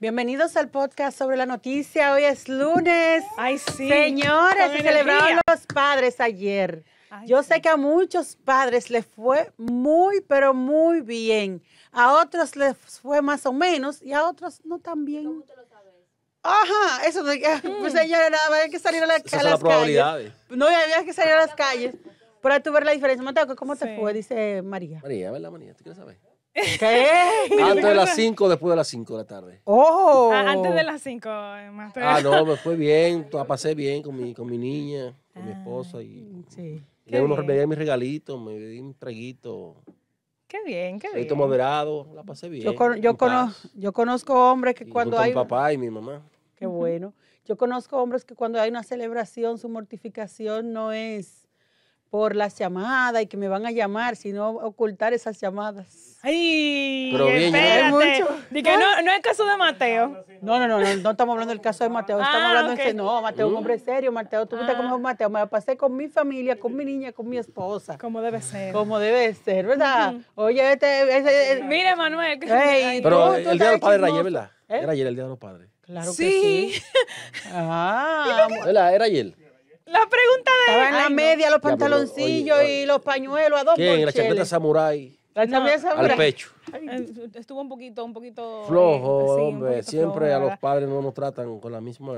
Bienvenidos al podcast sobre la noticia. Hoy es lunes. Ay, sí. Señores, se celebraron los padres ayer. Yo sé que a muchos padres les fue muy, pero muy bien. A otros les fue más o menos y a otros no tan bien. Ajá, eso, que, mm. pues señora, había que salir a, las calles. No, había que salir a las calles. para tú ver la diferencia. Mateo, ¿cómo te fue? Dice María. María, ¿verdad, María? ¿Tú quieres saber? ¿Qué? Antes de las 5 después de las 5 de la tarde. ¡Oh! Ah, antes de las 5, eh, Ah, no, me fue bien, la pasé bien con mi, con mi niña, con mi ah, esposa. Y, sí. le me di mis regalitos, me di un traguito. Qué bien, qué bien. moderado, la pasé bien. Yo, conozco, yo conozco hombres que cuando hay... mi papá y mi mamá. Qué bueno. Yo conozco hombres que cuando hay una celebración, su mortificación no es por las llamadas y que me van a llamar, sino ocultar esas llamadas. ¡Ay! Pero espérate. Mucho. que no, no es el caso de Mateo. No, no, no, no, no estamos hablando del caso de Mateo. Estamos ah, hablando de ese, no, Mateo, es un hombre uh. serio, Mateo, tú viste ah. cómo Mateo. Me pasé con mi familia, con mi niña, con mi esposa. Como debe ser. Como debe ser, ¿verdad? Oye, este, este, este, este. Mira, Manuel. pero el, día de los padres era ayer, ¿verdad? ¿Eh? Era ayer el día de los padres. Claro sí. que sí. Ajá. Ah. Era ayer. La pregunta de en la media, los pantaloncillos y los pañuelos a dos ¿Quién? La chaqueta samurai. La chaqueta Al pecho. Estuvo un poquito, un poquito flojo, eh, hombre. Siempre a los padres no nos tratan con la misma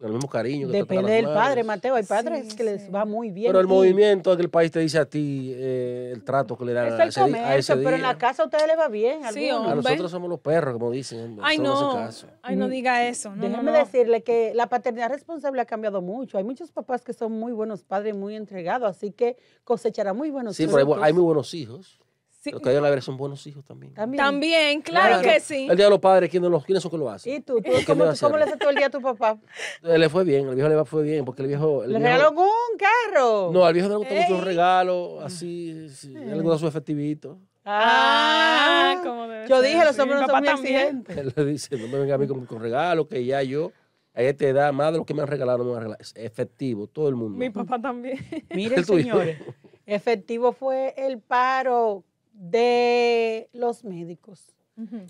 el mismo cariño. Depende del padre, Mateo. Hay padres que les va muy bien. Pero el movimiento que el país te dice a ti, eh, el trato que le dan a, ese, Pero en la casa a ustedes les va bien. Sí, a nosotros somos los perros, como dicen. Ay, no. Ay, mm. no diga eso. No, Déjeme decirle que la paternidad responsable ha cambiado mucho. Hay muchos papás que son muy buenos padres, muy entregados, así que cosechará muy buenos hijos. Sí, pero hay muy buenos hijos. Los que hay la vez son buenos hijos también. También, claro, que sí. El día de los padres, ¿quiénes, los, quiénes son que lo hacen? ¿Y tú? ¿Tú cómo, le haces todo el día a tu papá? Eh, le fue bien, el viejo le fue bien, porque el viejo... ¿Le regaló un carro? No, al viejo le gustó mucho un regalo, así, le gusta su efectivito. Ah, ah. como Yo dije, los hombres no son muy exigentes. Él le dice, no me venga a mí con, regalos, que ya yo a esta edad, más de lo que me han regalado, no me han regalado. efectivo, todo el mundo. Mi papá también. Miren, señores, efectivo fue el paro de los médicos.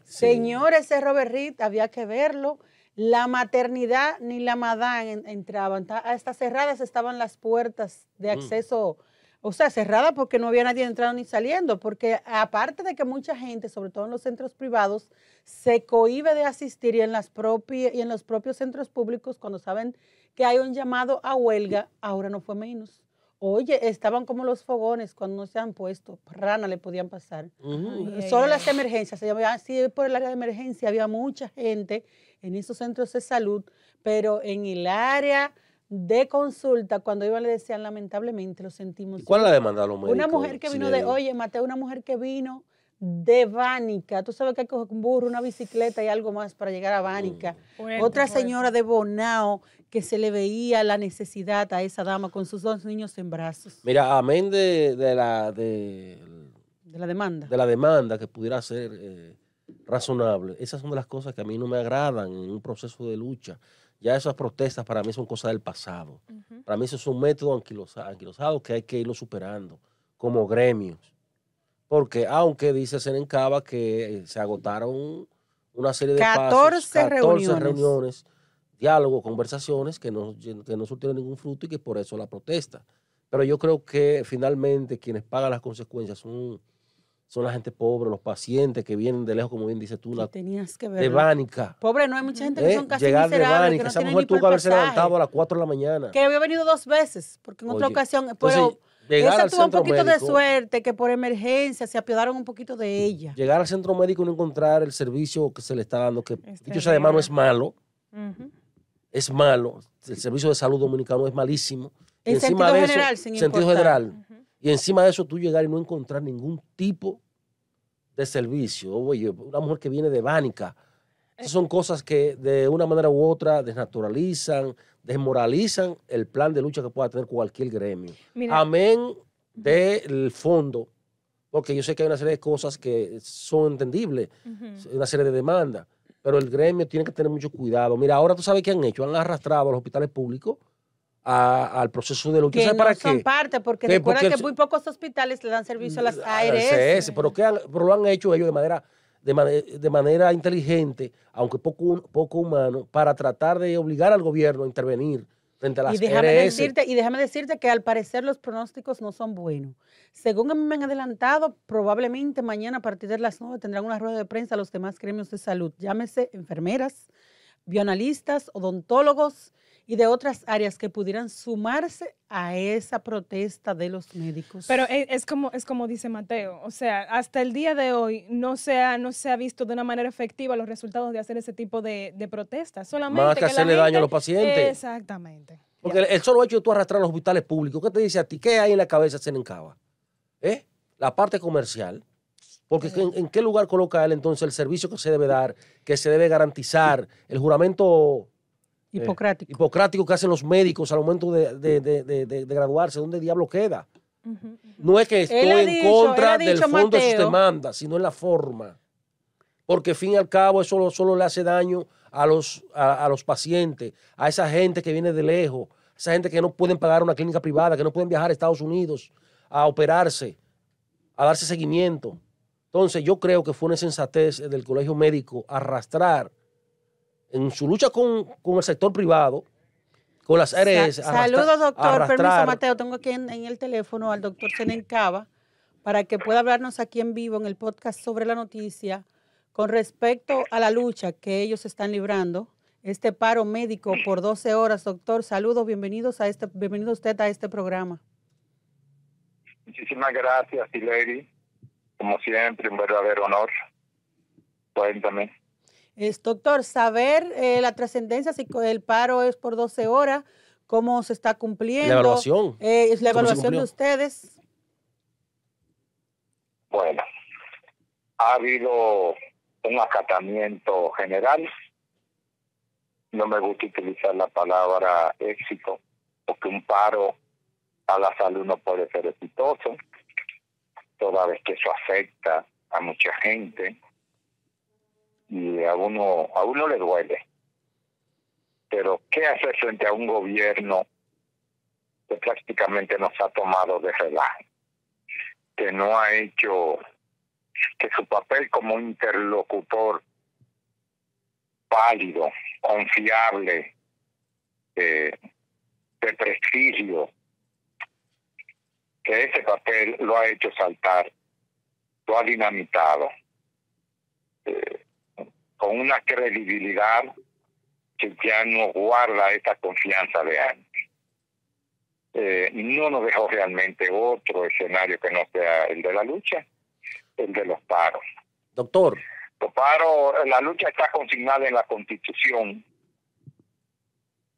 Señores, ese Robert había que verlo. La maternidad ni la madán entraban. estas cerradas estaban las puertas de mm. acceso. O sea, cerradas porque no había nadie entrando ni saliendo, porque aparte de que mucha gente, sobre todo en los centros privados, se cohíbe de asistir y en, las y en los propios centros públicos, cuando saben que hay un llamado a huelga, ahora no fue menos. Oye, estaban como los fogones cuando no se han puesto, rana le podían pasar. Solo las emergencias, se así ah, por el área de emergencia, había mucha gente en esos centros de salud, pero en el área de consulta, cuando iban le decían lamentablemente, lo sentimos. ¿Cuál la demanda a los médicos? Una mujer que vino de, oye, maté a una mujer que vino de Vánica. Tú sabes que hay que coger un burro, una bicicleta y algo más para llegar a Vánica. Mm. Otra señora de Bonao que se le veía la necesidad a esa dama con sus dos niños en brazos. Mira, amén de, de la de, la demanda. De la demanda que pudiera ser eh, razonable. Esas son de las cosas que a mí no me agradan en un proceso de lucha. Ya esas protestas para mí son cosas del pasado. Para mí eso es un método anquilosado que hay que irlo superando como gremios porque aunque dice Senencaba que eh, se agotaron una serie de 14, pasos, 14 reuniones. diálogos, conversaciones que no, que no surtieron ningún fruto y que por eso la protesta. Pero yo creo que finalmente quienes pagan las consecuencias son, la gente pobre, los pacientes que vienen de lejos, como bien dices tú, la, tenías de vánica. Pobre, no hay mucha gente que eh, son casi Llegar de vánica, no esa mujer tuvo que haberse levantado a las 4 de la mañana. Que había venido dos veces, porque en otra ocasión, eh, Llegar esa tuvo un poquito de suerte que por emergencia se apiadaron un poquito de ella. Llegar al centro médico y no encontrar el servicio que se le está dando, que este dicho sea de mano es malo. Es malo. El servicio de salud dominicano es malísimo. En sentido general, general, sentido general. Y encima de eso tú llegar y no encontrar ningún tipo de servicio. Oye, una mujer que viene de Bánica. Esas eh. son cosas que de una manera u otra desnaturalizan, desmoralizan el plan de lucha que pueda tener cualquier gremio. Amén del fondo, porque yo sé que hay una serie de cosas que son entendibles, una serie de demandas, pero el gremio tiene que tener mucho cuidado. Mira, ahora tú sabes qué han hecho, han arrastrado a los hospitales públicos al proceso de lucha. Que ¿Para no qué? son parte, porque recuerda que muy pocos hospitales le dan servicio a las mm, ARS. Ah, pero, pero lo han hecho ellos de manera de, manera inteligente, aunque poco, poco humano, para tratar de obligar al gobierno a intervenir frente a las y déjame e decirte Y déjame decirte que al parecer los pronósticos no son buenos. Según me han adelantado, probablemente mañana a partir de las 9 tendrán una rueda de prensa los demás gremios de salud, llámese enfermeras, bioanalistas, odontólogos, y de otras áreas que pudieran sumarse a esa protesta de los médicos. Pero e, es como, es como dice Mateo, o sea, hasta el día de hoy no se ha, no se ha visto de una manera efectiva los resultados de hacer ese tipo de, de protestas. Solamente Más que, hacerle daño a los pacientes. Exactamente. Porque el, solo hecho de tú arrastrar a los hospitales públicos, ¿qué te dice a ti? ¿Qué hay en la cabeza Senencaba? ¿Eh? La parte comercial. Porque ¿en, qué lugar coloca él entonces el servicio que se debe dar, que se debe garantizar, el juramento eh, hipocrático. hipocrático que hacen los médicos al momento de, de, de, de graduarse. ¿Dónde diablo queda? No es que estoy en contra del fondo de sus demandas, sino en la forma. Porque, fin y al cabo, eso solo, le hace daño a los, a, los pacientes, a esa gente que viene de lejos, esa gente que no pueden pagar una clínica privada, que no pueden viajar a Estados Unidos a operarse, a darse seguimiento. Entonces, yo creo que fue una sensatez del colegio médico arrastrar en su lucha con, el sector privado, con las ARS. saludos, doctor. Permiso, Mateo. Tengo aquí en, el teléfono al doctor Senencaba para que pueda hablarnos aquí en vivo en el podcast sobre la noticia con respecto a la lucha que ellos están librando, este paro médico por 12 horas. Doctor, saludos, bienvenidos a este, bienvenido usted a este programa. Muchísimas gracias, Hilary. Como siempre, un verdadero honor. Cuéntame. Es, doctor, saber eh, la trascendencia, si el paro es por 12 horas, cómo se está cumpliendo. La evaluación. Eh, es la evaluación de ustedes. Bueno, ha habido un acatamiento general. No me gusta utilizar la palabra éxito, porque un paro a la salud no puede ser exitoso, toda vez que eso afecta a mucha gente y a uno, a uno le duele. Pero ¿qué hacer frente a un gobierno que prácticamente nos ha tomado de relajo? Que no ha hecho que su papel como interlocutor pálido, confiable, eh, de prestigio, que ese papel lo ha hecho saltar, lo ha dinamitado. Eh, con una credibilidad que ya no guarda esta confianza de antes. Eh, no nos dejó realmente otro escenario que no sea el de la lucha, el de los paros. Doctor. Los paros, la lucha está consignada en la Constitución.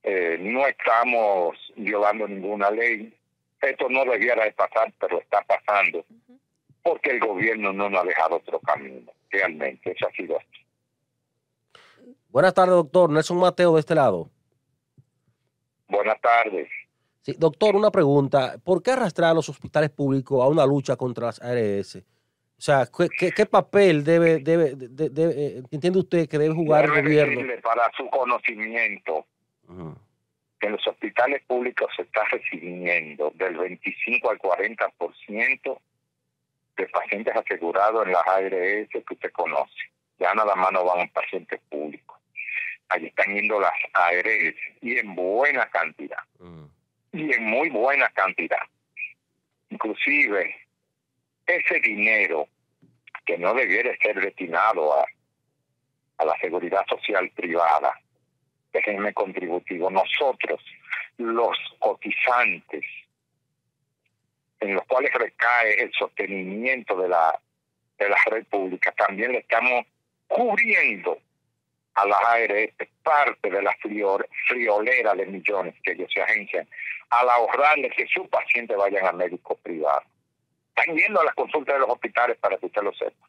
Eh, no estamos violando ninguna ley. Esto no debiera de pasar, pero está pasando. Porque el gobierno no nos ha dejado otro camino. Realmente, eso ha sido así. Buenas tardes, doctor. Nelson Mateo de este lado. Buenas tardes. doctor, una pregunta. ¿Por qué arrastrar a los hospitales públicos a una lucha contra las ARS? O sea, ¿qué, papel debe, debe, eh, entiende usted que debe jugar el gobierno? Para su conocimiento, en los hospitales públicos se está recibiendo del 25 al 40% de pacientes asegurados en las ARS que usted conoce. Ya nada más no van pacientes públicos allí están yendo las ARS y en buena cantidad. Mm. Y en muy buena cantidad. Inclusive, ese dinero que no debiera ser destinado a, a la seguridad social privada, déjenme contributivo, nosotros, los cotizantes, en los cuales recae el sostenimiento de la, de la red también le estamos cubriendo a las ARS, parte de la friolera de millones que ellos se agencian, al de que su paciente vayan a médico privado. Están yendo a las consultas de los hospitales para que usted lo sepa.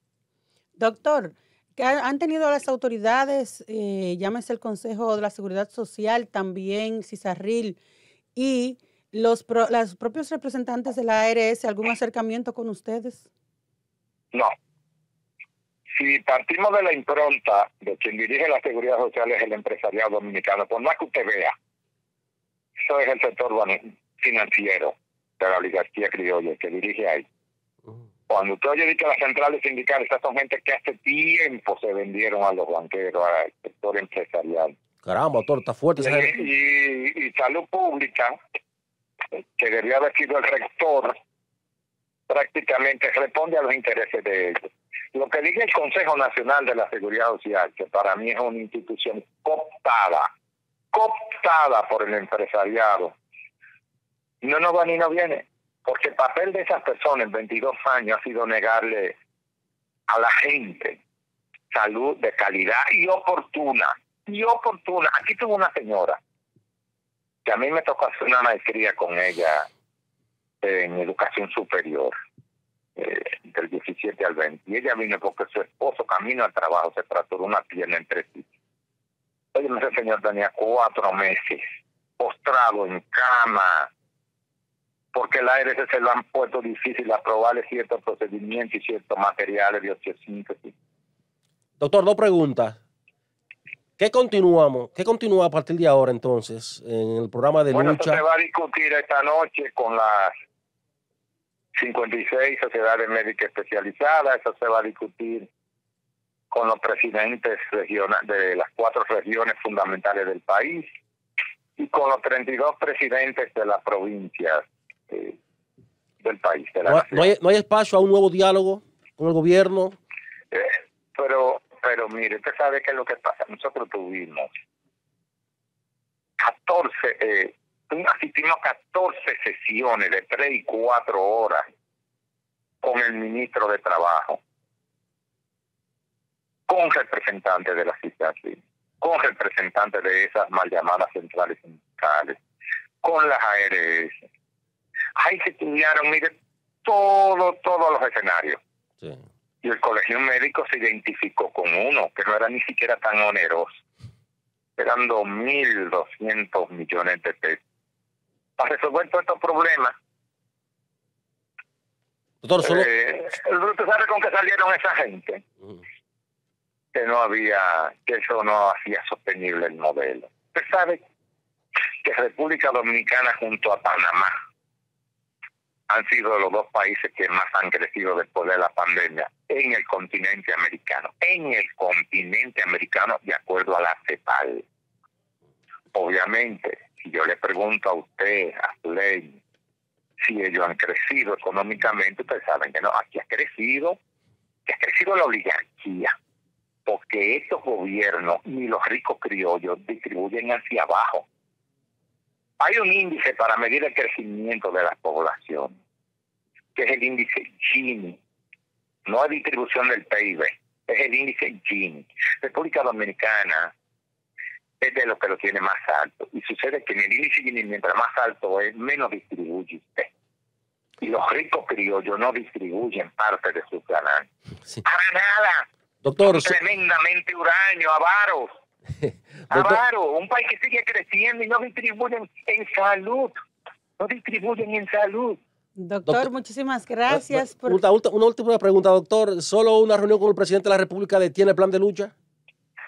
Doctor, que han tenido las autoridades, eh, llámese el Consejo de la Seguridad Social, también CISARRIL y los, los propios representantes de la ARS, algún acercamiento con ustedes? No, si partimos de la impronta de quien dirige la seguridad social es el empresariado dominicano, por más que usted vea, eso es el sector financiero de la oligarquía criolla que dirige ahí. Cuando usted oye que las centrales sindicales, esas son gente que hace tiempo se vendieron a los banqueros, al sector empresarial. Caramba, doctor, está fuerte. y, salud pública, que debería haber sido el rector, prácticamente responde a los intereses de ellos lo que diga el Consejo Nacional de la Seguridad Social, que para mí es una institución cooptada, cooptada por el empresariado, no nos va ni no viene, porque el papel de esas personas en 22 años ha sido negarle a la gente salud de calidad y oportuna, y oportuna. Aquí tengo una señora que a mí me tocó hacer una maestría con ella en educación superior eh, del 17 al 20. Y ella vino porque su esposo, camino al trabajo, se de una pierna entre sí. Oye, ese señor tenía cuatro meses postrado en cama, porque el ARS se lo han puesto difícil aprobarle ciertos procedimientos y ciertos materiales de síntesis? Doctor, dos preguntas. ¿Qué continuamos? ¿Qué continúa a partir de ahora entonces en el programa de lucha? Bueno, se va a discutir esta noche con las 56 sociedades médicas especializadas, eso se va a discutir con los presidentes de las cuatro regiones fundamentales del país y con los 32 presidentes de las provincias eh, del país. no, hay, espacio a un nuevo diálogo con el gobierno? Eh, pero, pero mire, usted sabe qué es lo que pasa. Nosotros tuvimos 14 eh, asistimos a 14 sesiones de 3 y 4 horas con el ministro de Trabajo, con representantes de la CISACI, con representantes de esas mal llamadas centrales sindicales, con las ARS. Ahí se estudiaron, miren, todo, todos los escenarios. Y el colegio médico se identificó con uno, que no era ni siquiera tan oneroso. Eran 2.200 millones de pesos para resolver todos estos problemas. Doctor, eh, con qué salieron esa gente? Que no había, que eso no hacía sostenible el modelo. Usted sabe que República Dominicana junto a Panamá han sido los dos países que más han crecido después de la pandemia en el continente americano, en el continente americano de acuerdo a la CEPAL. Obviamente, si yo le pregunto a usted, a Play, si ellos han crecido económicamente, ustedes saben que no, aquí ha crecido, que ha crecido la oligarquía, porque estos gobiernos ni los ricos criollos distribuyen hacia abajo. Hay un índice para medir el crecimiento de la población, que es el índice Gini, no es distribución del PIB, es el índice Gini. República Dominicana es de los que lo tiene más alto. Y sucede que en el índice mientras más alto es, menos distribuye usted. Y los ricos criollos no distribuyen parte de su canal. ¡Para nada! Doctor, tremendamente uranio, avaro. Avaro, un país que sigue creciendo y no distribuyen en salud. No distribuyen en salud. Doctor, muchísimas gracias. por... una, última pregunta, doctor. ¿Solo una reunión con el presidente de la República detiene el plan de lucha?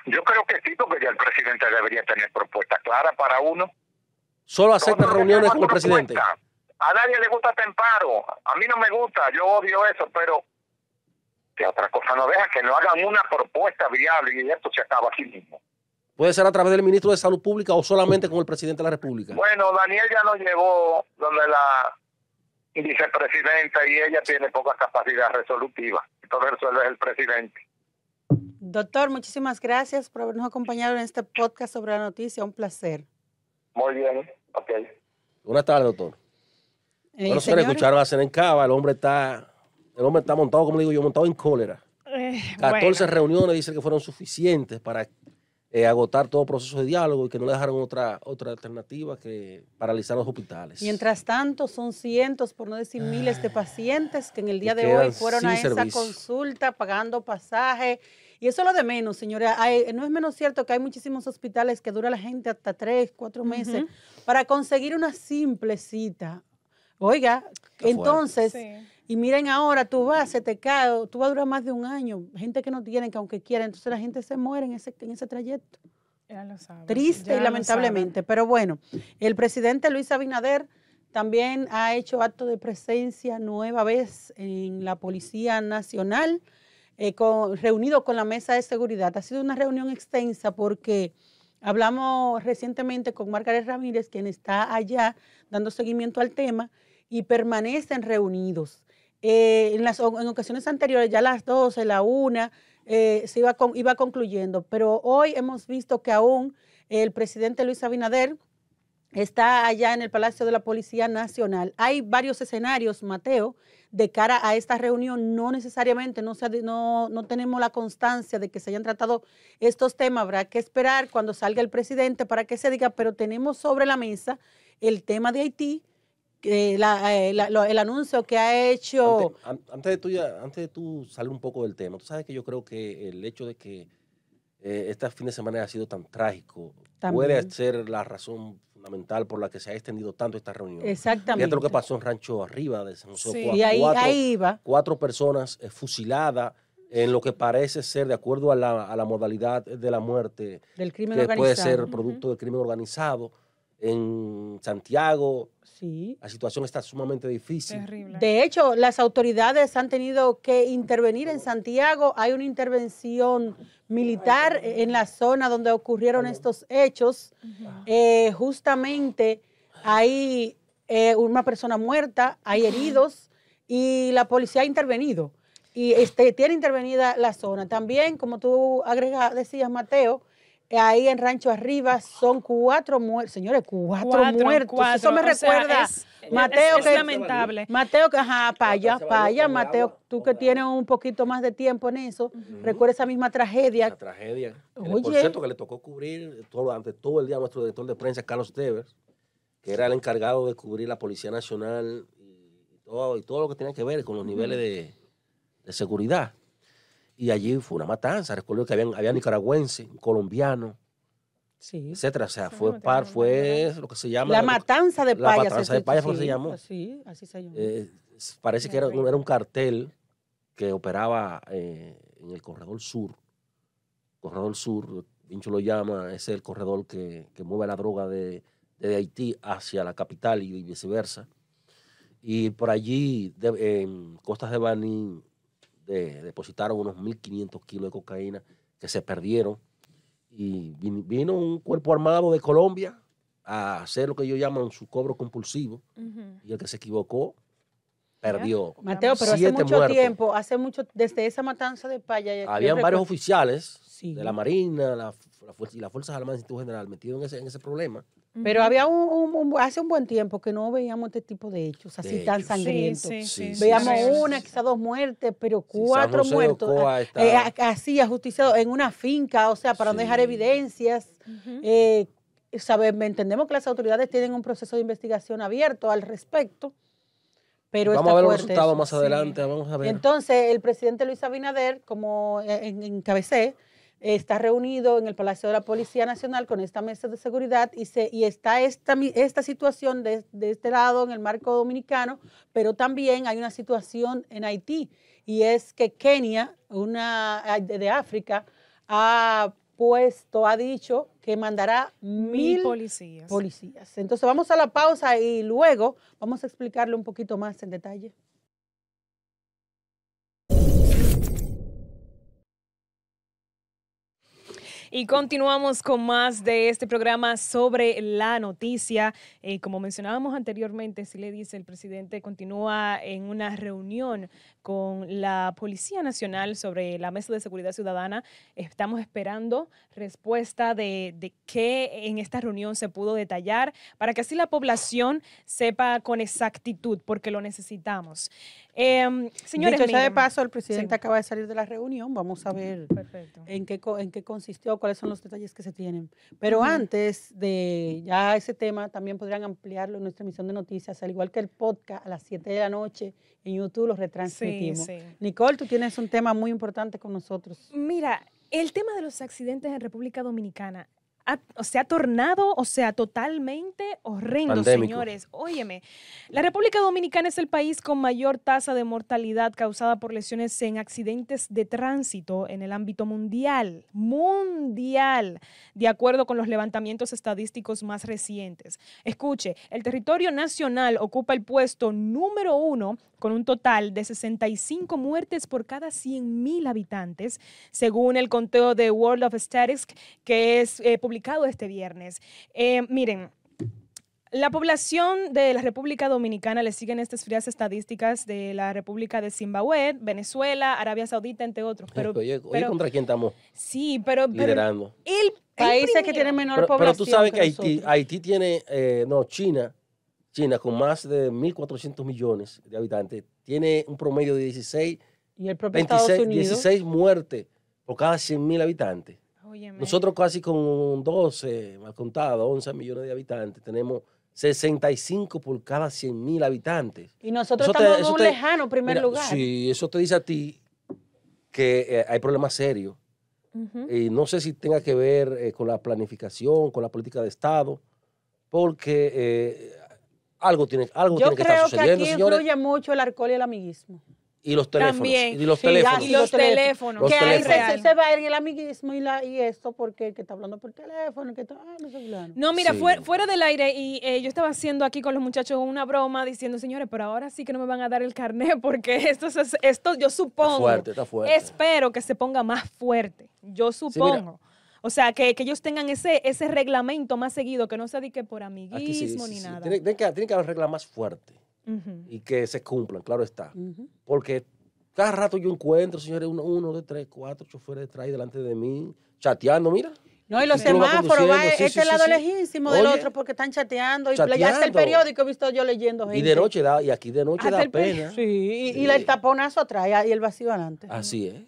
Yo creo que sí, porque ya el presidente debería tener propuesta clara para uno. Solo acepta reuniones con el presidente. A nadie le gusta temparo. A mí no me gusta, yo odio eso, pero que otra cosa no deja que no hagan una propuesta viable y esto se acaba aquí mismo. ¿Puede ser a través del ministro de Salud Pública o solamente con el presidente de la República? Bueno, Daniel ya nos llevó donde la vicepresidenta y ella tiene poca capacidad resolutiva. Entonces resuelve el presidente. Doctor, muchísimas gracias por habernos acompañado en este podcast sobre la noticia. Un placer. Muy bien, Buenas tardes, doctor. No eh, bueno, se escucharon a Cava, el hombre está, el hombre está montado, como digo yo, montado en cólera. 14 eh, reuniones dice que fueron suficientes para eh, agotar todo proceso de diálogo y que no le dejaron otra, otra alternativa que paralizar los hospitales. Mientras tanto, son cientos, por no decir miles de ah. pacientes que en el día de hoy fueron a esa consulta pagando pasaje. Y eso es lo de menos, señora. no es menos cierto que hay muchísimos hospitales que dura la gente hasta tres, cuatro meses para conseguir una simple cita. Oiga, entonces... Y miren ahora, tú vas, se te cae, tú vas a durar más de un año. Gente que no tiene, que aunque quiera, entonces la gente se muere en ese, en ese trayecto. Ya lo Triste y lamentablemente. Pero bueno, el presidente Luis Abinader también ha hecho acto de presencia nueva vez en la Policía Nacional, eh, reunido con la Mesa de Seguridad. Ha sido una reunión extensa porque... Hablamos recientemente con Margaret Ramírez, quien está allá dando seguimiento al tema, y permanecen reunidos. Eh, en, las, en ocasiones anteriores, ya las 12, la 1, eh, se iba, iba concluyendo, pero hoy hemos visto que aún el presidente Luis Abinader está allá en el Palacio de la Policía Nacional. Hay varios escenarios, Mateo, de cara a esta reunión. No necesariamente, no, no, no, tenemos la constancia de que se hayan tratado estos temas. Habrá que esperar cuando salga el presidente para que se diga, pero tenemos sobre la mesa el tema de Haití, eh, el anuncio que ha hecho... Antes, de, tú antes de tú salir un poco del tema, tú sabes que yo creo que el hecho de que eh, este fin de semana ha sido tan trágico puede ser la razón fundamental por la que se ha extendido tanto esta reunión. Exactamente. Fíjate lo que pasó en Rancho Arriba de San José. Cuatro, y ahí, cuatro personas eh, fusiladas en lo que parece ser, de acuerdo a la, a la modalidad de la muerte, del crimen que puede ser producto del crimen organizado, en Santiago, la situación está sumamente difícil. De hecho, las autoridades han tenido que intervenir en Santiago. Hay una intervención militar en la zona donde ocurrieron estos hechos. Ah. Eh, justamente hay eh, una persona muerta, hay heridos y la policía ha intervenido. Y este, tiene intervenida la zona. También, como tú agregas decías, Mateo, ahí en Rancho Arriba son cuatro muertos, señores, cuatro, muertos. Eso me recuerda. Mateo, lamentable. Mateo, que, ajá, para paya, Mateo, tú que tienes un poquito más de tiempo en eso, recuerda esa misma tragedia. La tragedia. Por cierto, que le tocó cubrir todo, todo el día a nuestro director de prensa, Carlos Tevers, que era el encargado de cubrir la Policía Nacional y todo, y todo lo que tenía que ver con los niveles de seguridad. Y allí fue una matanza. Recuerdo que habían, había nicaragüense colombiano etc. O sea, fue par, fue lo que se llama. La matanza de payas. La matanza de payas fue llamó. parece que era, un cartel que operaba eh, en el corredor sur. Corredor sur, Pincho lo llama, es el corredor que, mueve la droga de, Haití hacia la capital y viceversa. Y por allí, en Costas de Baní, de, depositaron unos 1.500 kilos de cocaína que se perdieron. Y vino un cuerpo armado de Colombia a hacer lo que ellos llaman su cobro compulsivo. Y el que se equivocó perdió. Mateo, pero hace mucho tiempo, hace mucho, desde esa matanza de Paya. Eh, Habían varios oficiales de la Marina la, y las Fuerzas Armadas en General metidos ese, en ese problema. Pero había un, hace un buen tiempo que no veíamos este tipo de hechos así tan sangrientos. veíamos una, quizás dos muertes, pero cuatro muertos. Ah, eh, así ajusticiado en una finca, o sea, para no dejar evidencias. Eh, entendemos que las autoridades tienen un proceso de investigación abierto al respecto. Pero vamos a ver los resultados más adelante. Vamos a ver. Entonces, el presidente Luis Abinader, como encabecé, está reunido en el Palacio de la Policía Nacional con esta mesa de seguridad y, se, y está esta, esta situación de, este lado en el marco dominicano, pero también hay una situación en Haití y es que Kenia, una de África, ha puesto, ha dicho que mandará mil, policías. policías. Entonces vamos a la pausa y luego vamos a explicarle un poquito más en detalle. Y continuamos con más de este programa sobre la noticia. Eh, como mencionábamos anteriormente, si le dice el presidente, continúa en una reunión con la Policía Nacional sobre la Mesa de Seguridad Ciudadana. Estamos esperando respuesta de, qué en esta reunión se pudo detallar para que así la población sepa con exactitud, porque lo necesitamos. Eh, señores, Dicho de paso, el presidente acaba de salir de la reunión. Vamos a ver en qué, en qué consistió cuáles son los detalles que se tienen. Pero antes de ya ese tema, también podrían ampliarlo en nuestra emisión de noticias, al igual que el podcast a las 7 de la noche en YouTube los retransmitimos. Nicole, tú tienes un tema muy importante con nosotros. Mira, el tema de los accidentes en República Dominicana se ha tornado, o sea, totalmente horrendo, señores. Óyeme, la República Dominicana es el país con mayor tasa de mortalidad causada por lesiones en accidentes de tránsito en el ámbito mundial, mundial, de acuerdo con los levantamientos estadísticos más recientes. Escuche, el territorio nacional ocupa el puesto número uno con un total de 65 muertes por cada 100.000 habitantes, según el conteo de World of Statistics, que es eh, este viernes. Eh, miren. La población de la República Dominicana le siguen estas frías estadísticas de la República de Zimbabue, Venezuela, Arabia Saudita, entre otros. Pero, ¿contra quién estamos? Sí, pero. Liderando. el, Países que tiene menor población. Pero tú sabes que, Haití, tiene. Eh, no, China. China, con más de 1.400 millones de habitantes, tiene un promedio de 16. ¿Y el 16 muertes por cada 100.000 habitantes. Nosotros casi con 12, mal contado, 11 millones de habitantes, tenemos 65 por cada 100 mil habitantes. Y nosotros estamos en un lejano primer lugar. Sí, eso te dice a ti que eh, hay problemas serios. Y no sé si tenga que ver eh, con la planificación, con la política de Estado, porque eh, algo tiene, algo que estar sucediendo. Yo creo que aquí influye mucho el alcohol y el amiguismo. Y los teléfonos. Y los teléfonos. que ahí se, va a ir el amiguismo y, la, y esto porque que está hablando por teléfono, ah, no, mira, fuera, del aire y eh, yo estaba haciendo aquí con los muchachos una broma diciendo, señores, pero ahora sí que no me van a dar el carnet porque esto, es, esto yo supongo. Espero que se ponga más fuerte. Yo supongo. o sea, que, ellos tengan ese, ese reglamento más seguido, que no se dedique por amiguismo ni nada. tienen que, que haber reglas más fuertes y que se cumplan, claro está. Porque cada rato yo encuentro, señores, uno, uno de tres, cuatro choferes detrás y delante de mí, chateando, mira. No, y los semáforos, va, este lado lejísimo del otro porque están chateando. Y hasta el periódico he visto yo leyendo Y de noche da, y aquí de noche ah, da pena. Sí, y, y, el taponazo atrás y el vacío adelante. Así es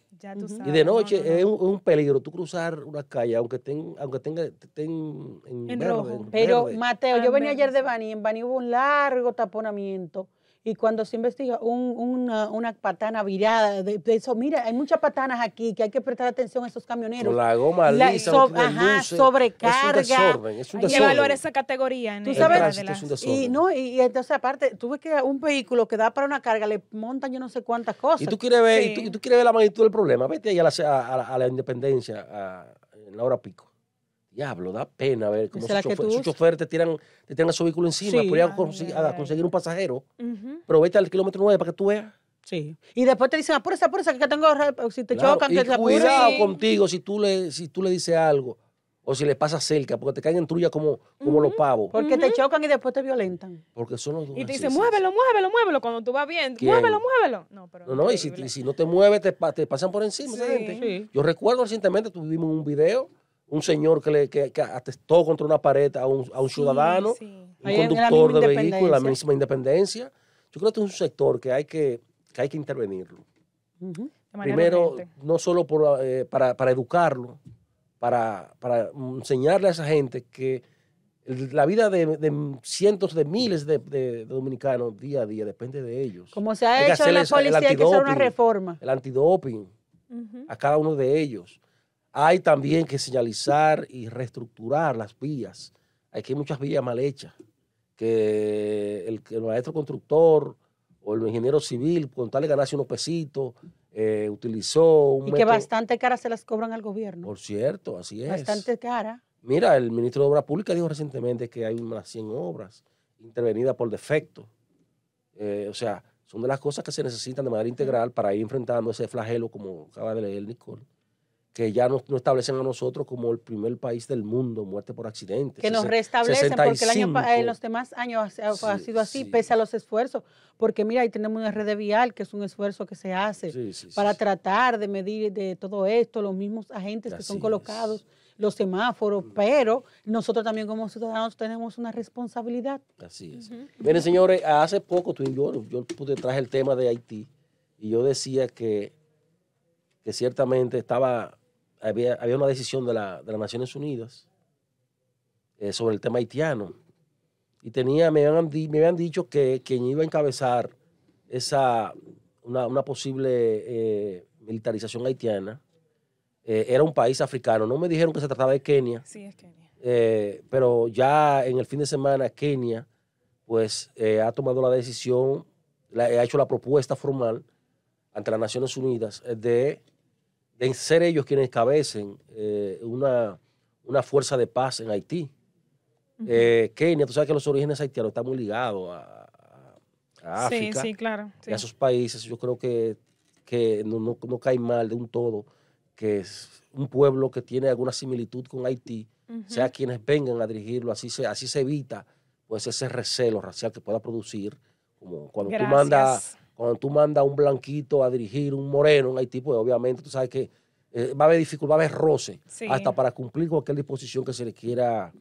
y de noche es un, peligro tú cruzar una calle, aunque estén, aunque tenga, estén en, rojo. Pero, Mateo, yo venía ayer de Bani, en Bani hubo un largo taponamiento y cuando se investiga una, una, patana virada, de, eso, mira, hay muchas patanas aquí que hay que prestar atención a esos camioneros. Con la goma lisa, sobrecarga. Es un desorden, es un desorden. Hay que evaluar esa categoría. ¿Tú sabes? Es un Y, no, y, entonces aparte, tú ves que un vehículo que da para una carga le montan yo no sé cuántas cosas. Y tú quieres ver, y tú, quieres ver la magnitud del problema, vete ahí a la, a, a, a la independencia, en la hora pico. Diablo, da pena ver cómo sus chofer, te tiran, te tiran su vehículo encima, Podrías conseguir, un pasajero, uh el kilómetro 9 para que tú veas. Sí. Y después te dicen, apúrese, apúrese, que tengo, si te chocan, que te cuidado contigo si tú, le, si tú le dices algo o si le pasas cerca, porque te caen en trulla como, como los pavos. Porque te chocan y después te violentan. Porque son los dos. Y te dicen, muévelo, muévelo, muévelo, cuando tú vas bien. Muévelo, muévelo. No, pero no, no y si, no te mueves, te, pasan por encima esa gente. Yo recuerdo recientemente, tuvimos un video un señor que, le, que, atestó contra una pared a un, a un ciudadano, un conductor de vehículo, la misma independencia. Yo creo que es un sector que hay que, que hay que intervenirlo. Primero, no solo eh, para, educarlo, para, enseñarle a esa gente que la vida de, cientos de miles de, dominicanos día a día depende de ellos. Como se ha hecho en la policía, hay que hacer una reforma. El antidoping a cada uno de ellos hay también que señalizar y reestructurar las vías. Aquí hay muchas vías mal hechas, que el, maestro constructor o el ingeniero civil, con tal de ganarse unos pesitos, eh, utilizó un... Y que bastante cara se las cobran al gobierno. Por cierto, así es. Bastante cara. Mira, el ministro de Obras Públicas dijo recientemente que hay unas 100 obras intervenidas por defecto. Eh, o sea, son de las cosas que se necesitan de manera integral para ir enfrentando ese flagelo, como acaba de leer Nicole, que ya nos, establecen a nosotros como el primer país del mundo, muerte por accidente. Que nos restablecen, porque en los demás años ha, sido así, pese a los esfuerzos. Porque mira, ahí tenemos red de vial, que es un esfuerzo que se hace para tratar de medir eh, de todo esto, los mismos agentes que son colocados, los semáforos, mm. pero nosotros también como ciudadanos tenemos una responsabilidad. Así es. Miren, señores, hace poco tú yo, pude traje el tema de Haití y yo decía que, que ciertamente estaba había, una decisión de, las Naciones Unidas eh, sobre el tema haitiano. Y tenía, me, habían, me habían dicho que quien iba a encabezar esa, una, posible eh, militarización haitiana eh, era un país africano. No me dijeron que se trataba de Kenia. Sí, es Kenia. pero ya en el fin de semana, Kenia pues ha tomado la decisión, ha hecho la propuesta formal ante las Naciones Unidas de de ser ellos quienes cabecen eh, una, fuerza de paz en Haití. Eh, Kenia, tú sabes que los orígenes haitianos están muy ligados a, África. Sí, sí, claro. a esos países, yo creo que, no, cae mal de un todo que es un pueblo que tiene alguna similitud con Haití, sea quienes vengan a dirigirlo, así se, así se evita pues ese recelo racial que pueda producir, cuando tú mandas cuando tú mandas a un blanquito a dirigir un moreno en Haití, pues obviamente tú sabes que eh, va a haber dificultad, va a haber roce, hasta para cumplir con cualquier disposición que se le quiera,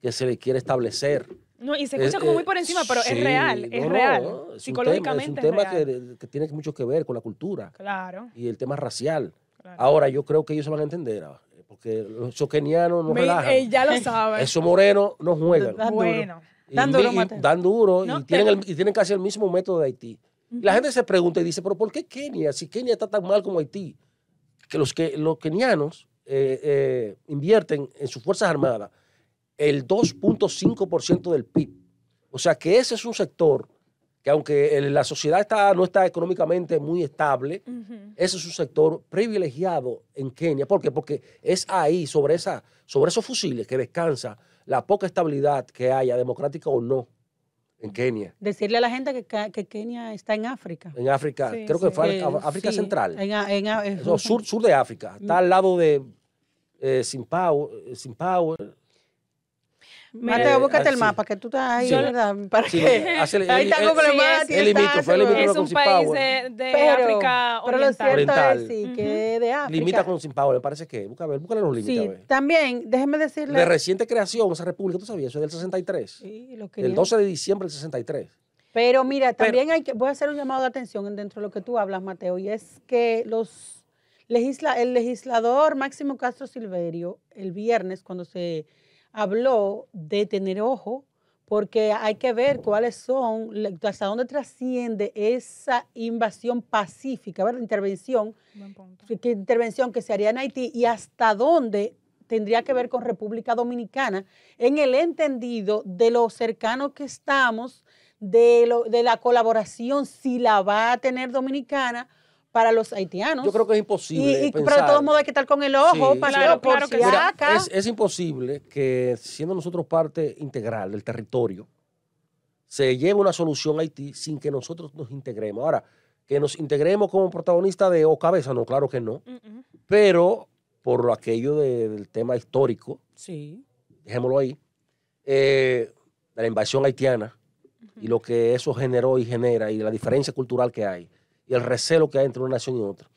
que se le quiera establecer. No, y se escucha como muy eh, por encima, pero es real, es real. psicológicamente. tema, es un tema que, tiene mucho que ver con la cultura. Claro. Y el tema racial. Ahora, yo creo que ellos se van a entender, ah, porque los kenianos no Me, eh, relajan. ya lo saben. Esos morenos no juegan. Dan, duro. duro, y, tienen, el, y tienen casi el mismo método de Haití. La gente se pregunta y dice, pero ¿por qué Kenia? Si Kenia está tan mal como Haití, que los, que, los kenianos eh, eh, invierten en sus Fuerzas Armadas el 2.5% del PIB. O sea que ese es un sector que aunque la sociedad está, no está económicamente muy estable, ese es un sector privilegiado en Kenia. ¿Por qué? Porque es ahí, sobre, esa, sobre esos fusiles, que descansa la poca estabilidad que haya, democrática o no, en Kenia. Decirle a la gente que, que Kenia está en África. En África, creo que fue África Central. En, sur, sur de África, está al lado de eh, Zimbabue eh, Mateo, búscate el mapa, que tú estás ahí, ¿verdad? Para sí, el el, ahí está como Es un país de, de África Oriental. Pero lo cierto es sí, que de África. Limita con Zimbabue, me parece que. Busca ver, búscale los límites. Sí, también, déjeme decirle. De reciente creación, esa república, tú sabías, eso es del 63. Sí, lo que. El 12 de diciembre del 63. Pero mira, también hay que, voy a hacer un llamado de atención dentro de lo que tú hablas, Mateo, y es que los legisla, el legislador Máximo Castro Silverio, el viernes, cuando se habló de tener ojo, porque hay que ver cuáles son, hasta dónde trasciende esa invasión pacífica, la Intervención, que, intervención que se haría en Haití y hasta dónde tendría que ver con República Dominicana en el entendido de lo cercano que estamos, de, lo, de la colaboración, si la va a tener Dominicana para los haitianos. Yo creo que es imposible. Y, pensar. pero de todos modos hay que estar con el ojo para claro, que es, es, imposible que, siendo nosotros parte integral del territorio, se lleve una solución a Haití sin que nosotros nos integremos. Ahora, que nos integremos como protagonista de O Cabeza, no, claro que no. Mm, mm. Pero por aquello del tema histórico, sí. dejémoslo ahí, de eh, la invasión haitiana y lo que eso generó y genera y la diferencia cultural que hay el recelo que hay entre una nación y otra.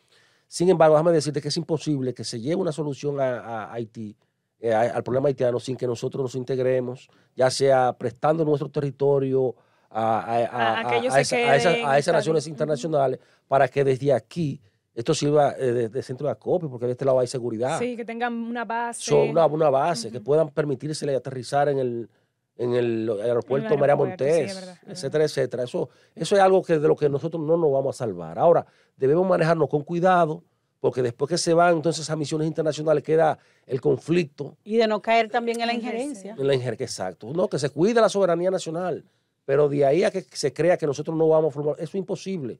Sin embargo, déjame decirte que es imposible que se lleve una solución a, Haití, eh, al problema haitiano, sin que nosotros nos integremos, ya sea prestando nuestro territorio a, esas, naciones internacionales, para que desde aquí esto sirva eh, de, centro de acopio, porque de este lado hay seguridad. Sí, que tengan una base. Son una, base, que puedan permitirse aterrizar en el, en el, aeropuerto María Montes, etcétera, etcétera. Eso, eso es algo que de lo que nosotros no nos vamos a salvar. Ahora, debemos manejarnos con cuidado, porque después que se van entonces a misiones internacionales queda el conflicto. Y de no caer también en la injerencia. En la injerencia, exacto. No, que se cuide la soberanía nacional, pero de ahí a que se crea que nosotros no vamos a formar, eso es imposible,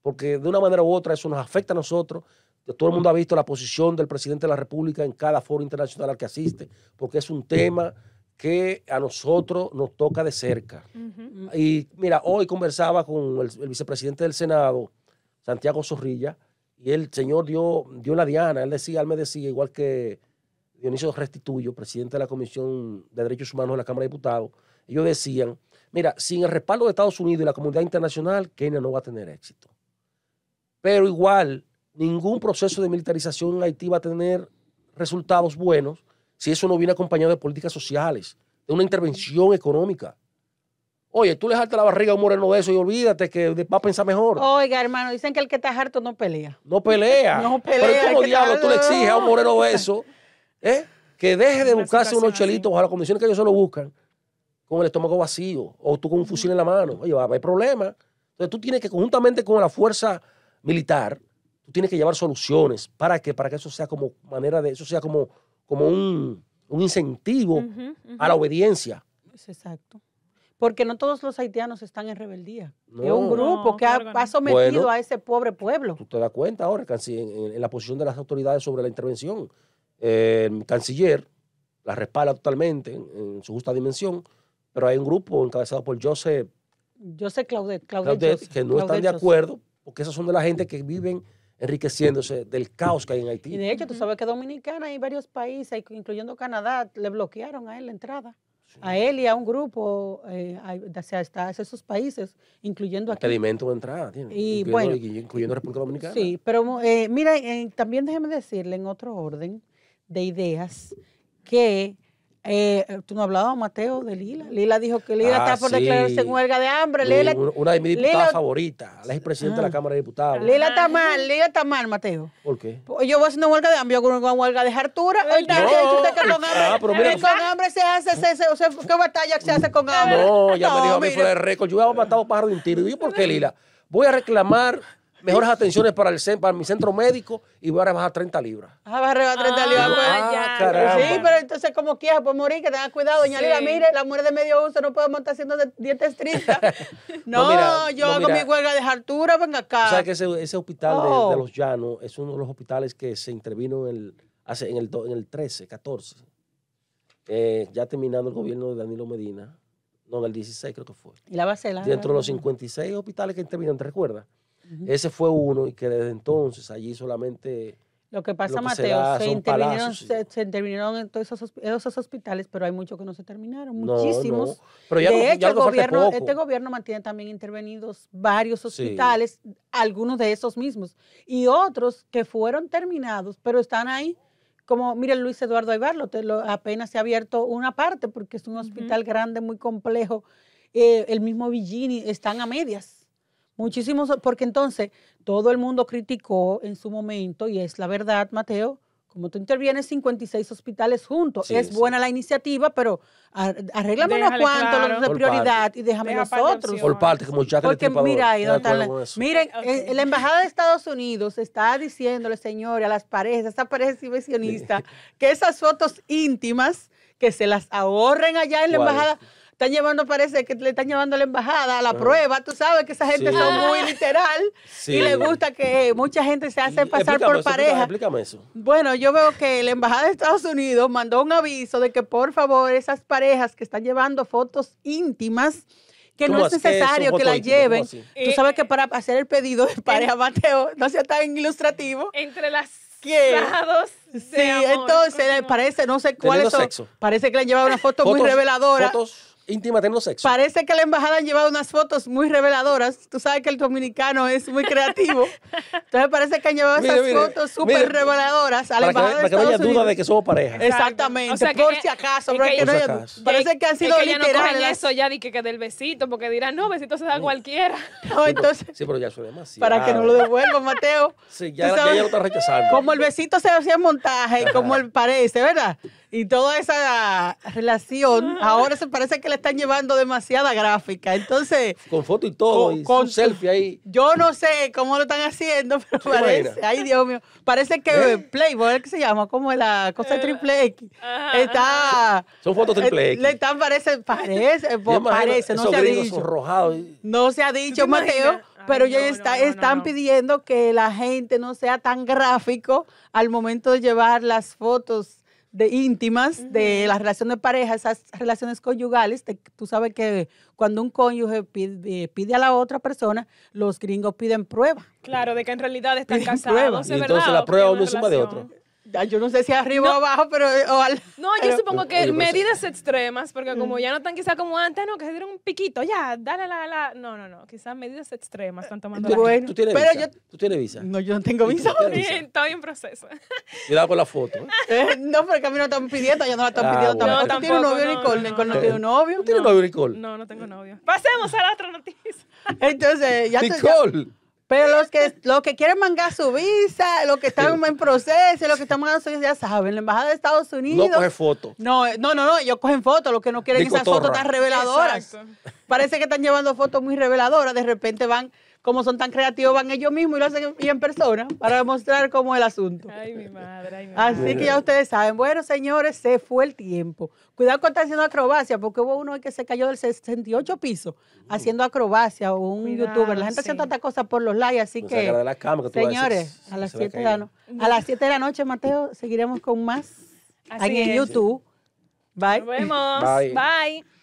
porque de una manera u otra eso nos afecta a nosotros. Todo el mundo ha visto la posición del presidente de la República en cada foro internacional al que asiste, porque es un tema que a nosotros nos toca de cerca. Mm. Y mira, hoy conversaba con el, vicepresidente del Senado, Santiago Zorrilla, y el señor dio, dio la diana. Él decía, él me decía, igual que Dionisio Restituyo, presidente de la Comisión de Derechos Humanos de la Cámara de Diputados, ellos decían, mira, sin el respaldo de Estados Unidos y la comunidad internacional, Kenia no va a tener éxito. Pero igual, ningún proceso de militarización en Haití va a tener resultados buenos si eso no viene acompañado de políticas sociales, de una intervención económica. Oye, tú le jaltas la barriga a un moreno de eso y olvídate que va a pensar mejor. Oiga, hermano, dicen que el que está harto no pelea. No pelea. no pelea. Pero ¿cómo diablo tú le exiges a un moreno de eso eh, que deje de buscarse unos chelitos a las condiciones que ellos se lo buscan con el estómago vacío o tú con un fusil en la mano? Oye, va hay problema Entonces tú tienes que, conjuntamente con la fuerza militar, tú tienes que llevar soluciones. ¿Para que Para que eso sea como manera de, eso sea como como un, incentivo a la obediencia. Es exacto. Porque no todos los haitianos están en rebeldía. es un grupo que ha, sometido a ese pobre pueblo. Tú te das cuenta ahora, en, la posición de las autoridades sobre la intervención. Eh, el canciller la respalda totalmente en, su justa dimensión, pero hay un grupo encabezado por Joseph, Joseph Claudet, Claudet, que no están de acuerdo, porque esas son de la gente que viven enriqueciéndose del caos que hay en Haití. Y de hecho, tú sabes que Dominicana y varios países, incluyendo Canadá, le bloquearon a él la entrada. A él y a un grupo eh, hacia, hasta esos países, incluyendo aquí. Pedimento de entrada, tiene, y incluyendo, bueno, incluyendo República Dominicana. Sí, pero eh, mira, eh, también déjeme decirle en otro orden de ideas que eh, eh, tú no hablabas, Mateo, de Lila. Lila dijo que Lila ah, está por declararse en huelga de hambre. Lila, una de mis diputadas favoritas, la expresidenta de la ah. Cámara de Diputados. Ah. Lila está mal, Lila está mal, Mateo. ¿Por qué? Pues, yo voy haciendo huelga de hambre, yo con una huelga de hartura. No. Que con hambre, ah, con hambre se hace, se, sea ¿qué batalla se hace con hambre? No, ya me dijo a mí fuera de récord. Yo había matado pájaro de un tiro. ¿Y por qué, Lila? Voy a reclamar mejores atenciones para el para mi centro médico y voy a rebajar 30 libras. Ah, va a rebajar 30 libras. Ah, pues. ah, sí, pero entonces como quieras, pues morir, que tengas cuidado, doña Lila. Mire, la mujer de medio uso no puedo montar haciendo dientes estricta. no, yo hago mi huelga de altura venga acá. O sea que ese, hospital de, oh. Los Llanos es uno de los hospitales que se intervino en el, hace, en el, 13, 14. Eh, ya terminando el gobierno de Danilo Medina, no, en el 16 creo que fue. Y la base Dentro de los 56 hospitales que intervino, ¿te recuerdas? Ese fue uno y que desde entonces allí solamente... Lo que pasa, Mateo, se, intervinieron, En todos esos, esos, hospitales, pero hay muchos que no se terminaron, muchísimos. de hecho, el gobierno, este gobierno mantiene también intervenidos varios hospitales, algunos de esos mismos, y otros que fueron terminados, pero están ahí como, mira, Luis Eduardo Aybar, apenas se ha abierto una parte porque es un hospital grande, muy complejo. Eh, el mismo Villini, están a medias. Muchísimos, porque entonces todo el mundo criticó en su momento, y es la verdad, Mateo, como tú intervienes 56 hospitales juntos. es buena la iniciativa, pero arréglame unos cuantos de prioridad y déjame los otros. Por parte, Porque mira Miren, eh, la Embajada de Estados Unidos está diciéndole, señores, a las parejas, a esas parejas inversionistas, que esas fotos íntimas, que se las ahorren allá en la Embajada están llevando, parece que le están llevando la embajada a la ah. prueba. Tú sabes que esa gente es muy literal y le gusta que eh, mucha gente se hace pasar por pareja. Explícame eso. Bueno, yo veo que la embajada de Estados Unidos mandó un aviso de que por favor esas parejas que están llevando fotos íntimas que no es necesario que, las lleven. Tú eh, sabes que para hacer el pedido de pareja, Mateo, no sea tan ilustrativo. Entre las ¿Qué? sí, entonces parece, no sé cuál es. Parece que le han llevado una foto muy reveladora. ¿Fotos? íntima teniendo sexo. Parece que la embajada ha llevado unas fotos muy reveladoras. Tú sabes que el dominicano es muy creativo. Entonces parece que han llevado esas fotos súper reveladoras a la embajada de Para que no haya duda de que somos pareja. Exactamente. O sea, por si acaso. Es que, no parece que han sido literal. eso ya di que, que, el besito, porque dirán, no, besito se da cualquiera. No, entonces. sí, pero ya eso demasiado. Para que no lo devuelva, Mateo. Sí, ya, ya, ya, lo está rechazando. Como el besito se hacía en montaje, como el parece, ¿verdad? Y toda esa relación, ah. ahora se parece que le están llevando demasiada gráfica. Entonces. Con foto y todo, con, y selfie ahí. Yo no sé cómo lo están haciendo, pero parece. Ay, Dios mío. Parece que ¿Eh? Playboy, que se llama? Como la cosa eh, triple X. Está. Son fotos triple eh, X. Le están, parece, parece, parece, no se ha dicho. No se ha dicho, Mateo. Pero ya están pidiendo que la gente no sea tan gráfico al momento de llevar las fotos de íntimas, de las relación de pareja, esas relaciones conyugales, tú sabes que cuando un cónyuge eh, pide, a la otra persona, los gringos piden prueba. Claro, de que en realidad están casados. entonces la prueba uno encima de otro yo no sé si arriba o abajo, pero... Eh, no, yo supongo que medidas extremas, porque mm. como ya no están quizás como antes, no, que se dieron un piquito, ya, dale la... la. No, no, no, quizás medidas extremas están tomando. ¿Tú, la tienes pero visa? Yo, ¿Tú tienes visa? No, yo no tengo visa. Estoy en proceso. Cuidado con la foto. ¿eh? Eh, no, porque a mí no están pidiendo, yo no la estoy pidiendo ah, tampoco. No, ¿Tú tienes un novio, Nicole? Nicole no, tiene un novio. ¿Tú tienes novio, Nicole? No, no tengo novio. Pasemos a la otra noticia. Entonces, ya... Nicole. Pero los que, los que quieren mangar su visa, los que están en proceso, los que están mangando su visa, ya saben, la embajada de Estados Unidos. No coge fotos. No, no, no, no, ellos cogen fotos, los que no quieren esas fotos tan reveladoras. Parece que están llevando fotos muy reveladoras, de repente van como son tan creativos, van ellos mismos y lo hacen en persona para demostrar cómo es el asunto. Ay, mi madre, ay, mi madre. Así que ya ustedes saben. Bueno, señores, se fue el tiempo. Cuidado con estar haciendo acrobacia, porque hubo uno que se cayó del 68 piso haciendo acrobacia o un youtuber. La gente hace tantas cosas por los likes, así que. señores, a, las 7 de la noche. Mateo, seguiremos con más en YouTube. Bye. Nos vemos. Bye.